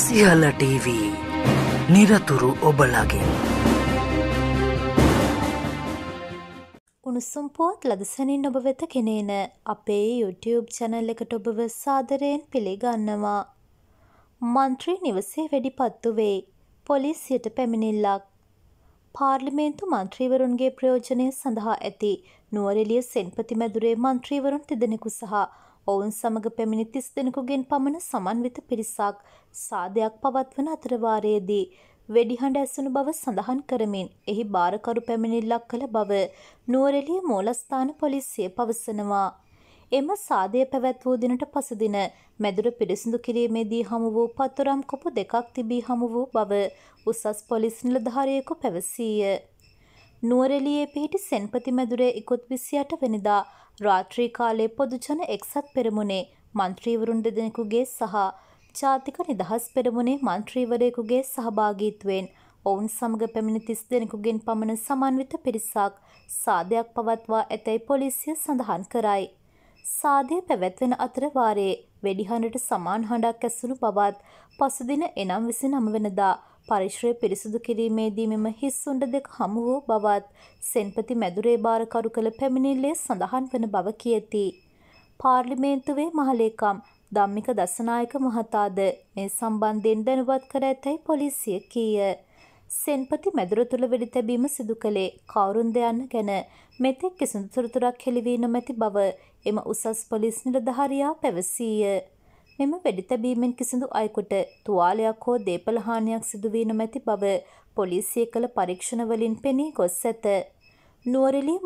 සියල TV නිරතුරු ඔබලගෙන් උණුසුම් පුවත් ලදසනින් ඔබ වෙත කෙනේන අපේ YouTube චැනල් එකට ඔබව සාදරයෙන් පිළිගන්නවා මන්ත්‍රී නිවසේ වැඩි පත්තු වේ පොලිසියට පැමිණිල්ලක් පාර්ලිමේන්තු මන්ත්‍රීවරුන්ගේ ප්‍රයෝජනය සඳහා ඇති නුවරෙලිය සෙන්පති මැදුරේ මන්ත්‍රීවරුන් තිදෙනෙකු සහ ඔවුන් සමග පැමිණි තිස් දෙනෙකුගෙන් පමණ සමන්විත පිරිසක් සාදයක් පවත්වන අතරවාරයේදී වෙඩිහඬ ඇසුණු බව සඳහන් කරමින් එහි බාරකරු පැමිණිල්ලක් කළ බව නුවරඑළිය මූලස්ථාන පොලිසිය පවසනවා. එම සාදය පැවැත් වූ දිනට පසුදින මැදුර පිරිසිදු කිරීමේදී හමු වූ පතුරම් කොපු දෙකක් තිබී හමු වූ බව උසස් පොලිස් නිලධාරියෙකු පැවසීය. නුවරෙලියේ පිහිටි සෙන්පති මැදුරේ ඉකුත් විසි අට වෙනිදා රාත්‍රී කාලේ පොදුජන එක්සත් පෙරමුණේ මන්ත්‍රීවරුන් දෙදෙනෙකුගේ සහ ජාතික නිදහස් පෙරමුණේ මන්ත්‍රීවරයෙකුගේ සහභාගීත්වයෙන් ඔවුන් සමග පැමිණි තිස් දෙනෙකුගෙන් පමණ සමන්විත පිරිසක් සාධයක් පවත්වා ඇතැයි පොලිසිය සඳහන් කරයි. සාධය පැවැත්වෙන අතරවාරයේ වෙඩිහඬට සමාන් හඬක් ඇසුණු බවත් පසුදින එනම් විසි නම වෙනදා පරිශ්‍රය පිරිසිදු කිරීමේදී මෙම හිස් උණ්ඩ දෙක හමු වූ බවත් සෙන්පති මැදුරේ භාරකරු කළ පැමිණිල්ලේ සඳහන් වන බව කියති. පාර්ලිමේන්තුවේ මහලේකම් ධම්මික දසනායක මහතාද මේ සම්බන්ධයෙන් දැනුවත් කර ඇතැයි පොලිසිය කීය. සෙන්පති මැදුර තුළ වෙඩි තැබීම සිදු කළේ කවුරුන්ද යන්න ගැන මෙතෙක් කිසිදු තොරතුරක් හෙළි වී නොමැති බව එම උසස් පොලිස් නිලධාරියා පැවසීය. මෙම වෙඩිතැබීමෙන් කිසිදු අයකුට තුවාලයක් හෝ දේපල හානියක් සිදුවී නොමැති බව පොලිසිය කළ පරීක්ෂණවලින් පෙනී ගොස් ඇත. නුවරලී